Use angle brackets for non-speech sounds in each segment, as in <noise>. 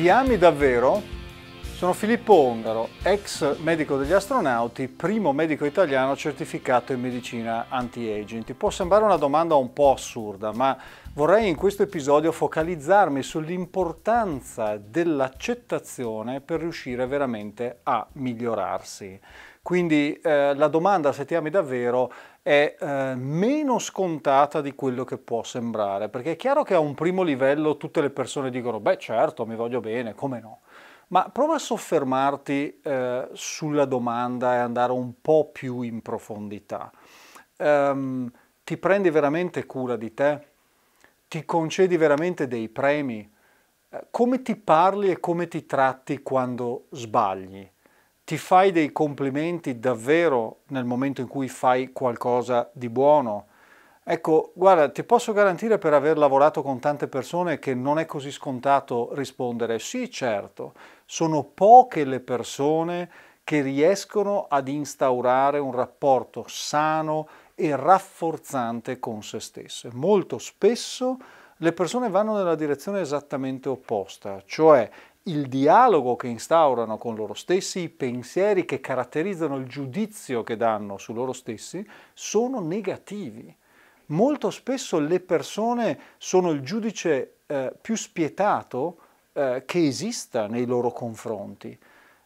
chi ami davvero sono Filippo Ongaro, ex medico degli astronauti, primo medico italiano certificato in medicina anti-aging. Ti può sembrare una domanda un po' assurda, ma vorrei in questo episodio focalizzarmi sull'importanza dell'accettazione per riuscire veramente a migliorarsi. Quindi eh, la domanda, se ti ami davvero, è eh, meno scontata di quello che può sembrare, perché è chiaro che a un primo livello tutte le persone dicono, beh certo, mi voglio bene, come no? Ma prova a soffermarti eh, sulla domanda e andare un po' più in profondità. Um, ti prendi veramente cura di te? Ti concedi veramente dei premi? Eh, come ti parli e come ti tratti quando sbagli? Ti fai dei complimenti davvero nel momento in cui fai qualcosa di buono? Ecco, guarda, ti posso garantire per aver lavorato con tante persone che non è così scontato rispondere sì, certo, sono poche le persone che riescono ad instaurare un rapporto sano e rafforzante con se stesse. Molto spesso le persone vanno nella direzione esattamente opposta, cioè il dialogo che instaurano con loro stessi, i pensieri che caratterizzano il giudizio che danno su loro stessi, sono negativi molto spesso le persone sono il giudice eh, più spietato eh, che esista nei loro confronti.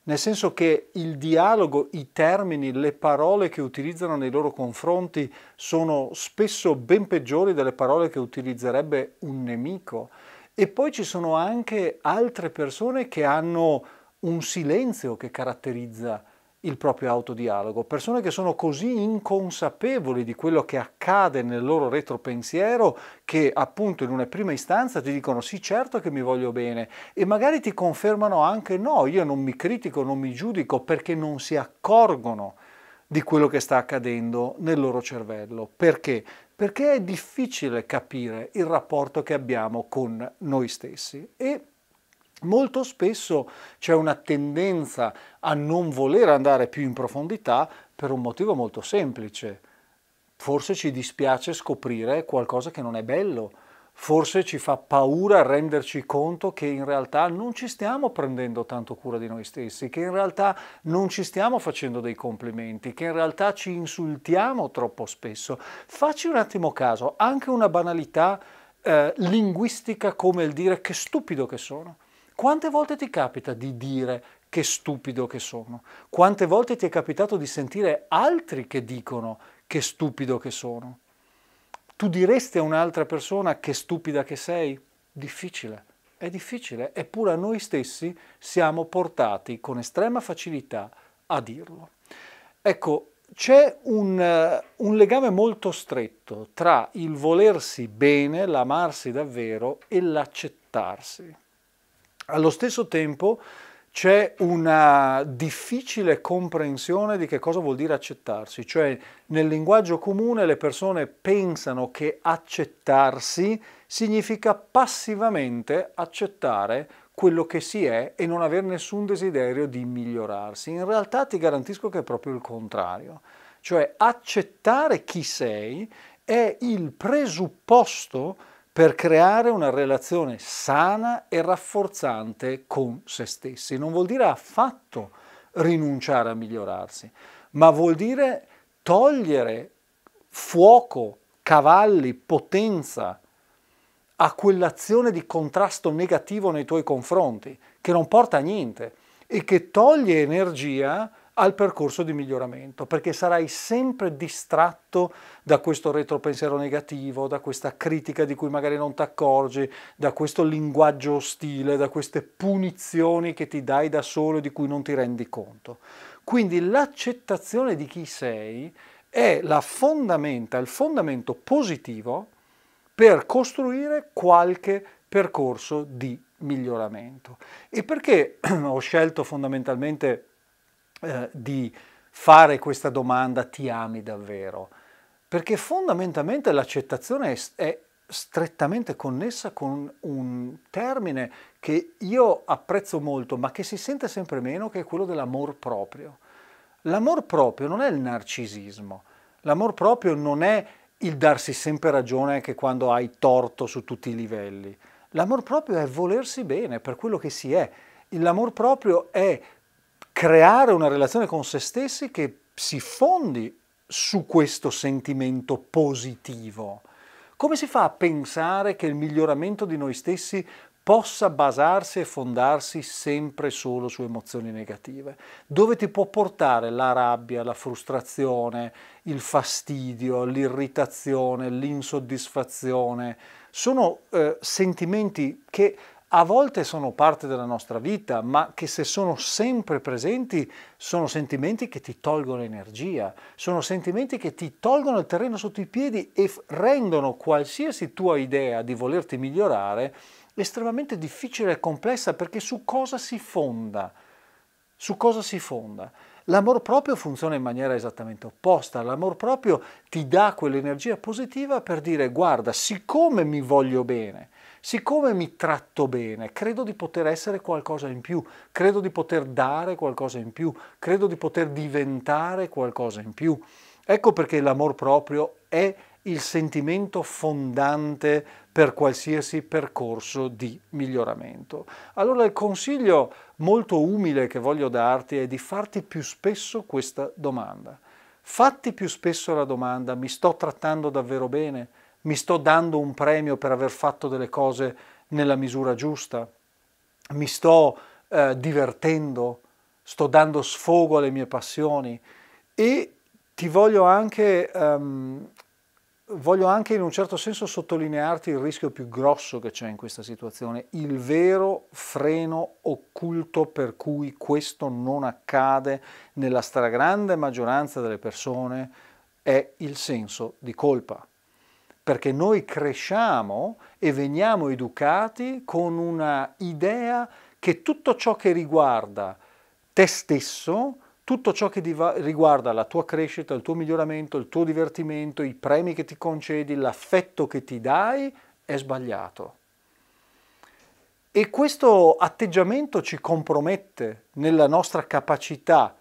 Nel senso che il dialogo, i termini, le parole che utilizzano nei loro confronti sono spesso ben peggiori delle parole che utilizzerebbe un nemico. E poi ci sono anche altre persone che hanno un silenzio che caratterizza il proprio autodialogo, persone che sono così inconsapevoli di quello che accade nel loro retropensiero che appunto in una prima istanza ti dicono sì certo che mi voglio bene e magari ti confermano anche no, io non mi critico, non mi giudico perché non si accorgono di quello che sta accadendo nel loro cervello. Perché? Perché è difficile capire il rapporto che abbiamo con noi stessi e Molto spesso c'è una tendenza a non voler andare più in profondità per un motivo molto semplice. Forse ci dispiace scoprire qualcosa che non è bello, forse ci fa paura renderci conto che in realtà non ci stiamo prendendo tanto cura di noi stessi, che in realtà non ci stiamo facendo dei complimenti, che in realtà ci insultiamo troppo spesso. Facci un attimo caso, anche una banalità eh, linguistica come il dire che stupido che sono. Quante volte ti capita di dire che stupido che sono? Quante volte ti è capitato di sentire altri che dicono che stupido che sono? Tu diresti a un'altra persona che stupida che sei? Difficile, è difficile, eppure a noi stessi siamo portati con estrema facilità a dirlo. Ecco, c'è un, eh, un, legame molto stretto tra il volersi bene, l'amarsi davvero e l'accettarsi. Allo stesso tempo c'è una difficile comprensione di che cosa vuol dire accettarsi, cioè nel linguaggio comune le persone pensano che accettarsi significa passivamente accettare quello che si è e non avere nessun desiderio di migliorarsi. In realtà ti garantisco che è proprio il contrario, cioè accettare chi sei è il presupposto per creare una relazione sana e rafforzante con se stessi. Non vuol dire affatto rinunciare a migliorarsi, ma vuol dire togliere fuoco, cavalli, potenza a quell'azione di contrasto negativo nei tuoi confronti, che non porta a niente e che toglie energia al percorso di miglioramento, perché sarai sempre distratto da questo retropensiero negativo, da questa critica di cui magari non ti accorgi, da questo linguaggio ostile, da queste punizioni che ti dai da solo e di cui non ti rendi conto. Quindi l'accettazione di chi sei è la fondamenta, il fondamento positivo per costruire qualche percorso di miglioramento. E perché <clears throat> ho scelto fondamentalmente eh, di fare questa domanda ti ami davvero? Perché fondamentalmente l'accettazione è strettamente connessa con un termine che io apprezzo molto, ma che si sente sempre meno, che è quello dell'amor proprio. L'amor proprio non è il narcisismo, l'amor proprio non è il darsi sempre ragione anche quando hai torto su tutti i livelli. L'amor proprio è volersi bene per quello che si è. L'amor proprio è creare una relazione con se stessi che si fondi su questo sentimento positivo. Come si fa a pensare che il miglioramento di noi stessi possa basarsi e fondarsi sempre solo su emozioni negative? Dove ti può portare la rabbia, la frustrazione, il fastidio, l'irritazione, l'insoddisfazione? Sono eh, sentimenti che a volte sono parte della nostra vita, ma che se sono sempre presenti sono sentimenti che ti tolgono energia, sono sentimenti che ti tolgono il terreno sotto i piedi e rendono qualsiasi tua idea di volerti migliorare estremamente difficile e complessa perché su cosa si fonda? Su cosa si fonda? L'amor proprio funziona in maniera esattamente opposta, l'amor proprio ti dà quell'energia positiva per dire guarda, siccome mi voglio bene, siccome mi tratto bene, credo di poter essere qualcosa in più, credo di poter dare qualcosa in più, credo di poter diventare qualcosa in più. Ecco perché l'amor proprio è il sentimento fondante per qualsiasi percorso di miglioramento. Allora il consiglio molto umile che voglio darti è di farti più spesso questa domanda. Fatti più spesso la domanda, mi sto trattando davvero bene? Mi sto dando un premio per aver fatto delle cose nella misura giusta? Mi sto eh, divertendo? Sto dando sfogo alle mie passioni? E ti voglio anche um, voglio anche in un certo senso sottolinearti il rischio più grosso che c'è in questa situazione, il vero freno occulto per cui questo non accade nella stragrande maggioranza delle persone è il senso di colpa. Perché noi cresciamo e veniamo educati con una idea che tutto ciò che riguarda te stesso tutto ciò che riguarda la tua crescita, il tuo miglioramento, il tuo divertimento, i premi che ti concedi, l'affetto che ti dai, è sbagliato. E questo atteggiamento ci compromette nella nostra capacità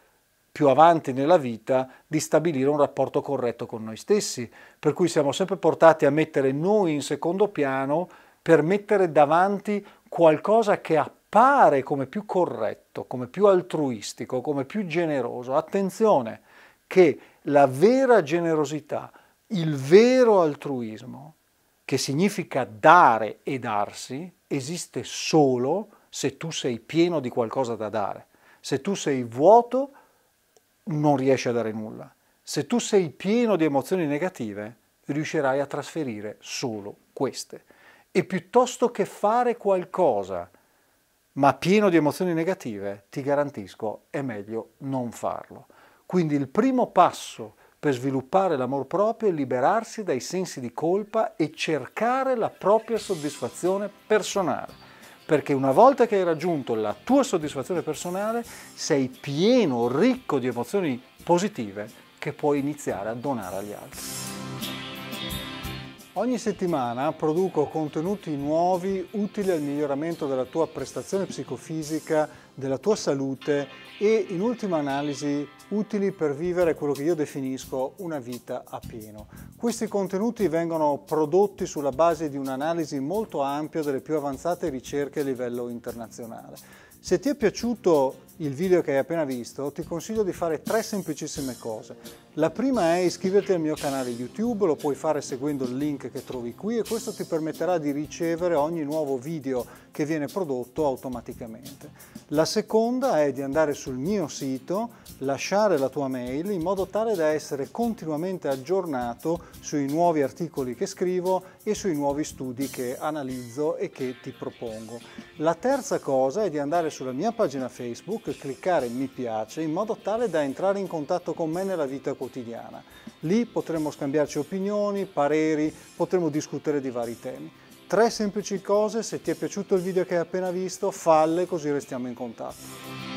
più avanti nella vita di stabilire un rapporto corretto con noi stessi, per cui siamo sempre portati a mettere noi in secondo piano per mettere davanti qualcosa che ha appare come più corretto, come più altruistico, come più generoso. Attenzione che la vera generosità, il vero altruismo, che significa dare e darsi, esiste solo se tu sei pieno di qualcosa da dare. Se tu sei vuoto, non riesci a dare nulla. Se tu sei pieno di emozioni negative, riuscirai a trasferire solo queste. E piuttosto che fare qualcosa ma pieno di emozioni negative, ti garantisco è meglio non farlo. Quindi il primo passo per sviluppare l'amor proprio è liberarsi dai sensi di colpa e cercare la propria soddisfazione personale. Perché una volta che hai raggiunto la tua soddisfazione personale, sei pieno, ricco di emozioni positive che puoi iniziare a donare agli altri. Ogni settimana produco contenuti nuovi utili al miglioramento della tua prestazione psicofisica, della tua salute e in ultima analisi utili per vivere quello che io definisco una vita a pieno. Questi contenuti vengono prodotti sulla base di un'analisi molto ampia delle più avanzate ricerche a livello internazionale. Se ti è piaciuto il video che hai appena visto, ti consiglio di fare tre semplicissime cose. La prima è iscriverti al mio canale YouTube, lo puoi fare seguendo il link che trovi qui e questo ti permetterà di ricevere ogni nuovo video che viene prodotto automaticamente. La seconda è di andare sul mio sito, lasciare la tua mail in modo tale da essere continuamente aggiornato sui nuovi articoli che scrivo e sui nuovi studi che analizzo e che ti propongo. La terza cosa è di andare sulla mia pagina Facebook Facebook e cliccare mi piace in modo tale da entrare in contatto con me nella vita quotidiana. Lì potremo scambiarci opinioni, pareri, potremo discutere di vari temi. Tre semplici cose, se ti è piaciuto il video che hai appena visto, falle così restiamo in contatto.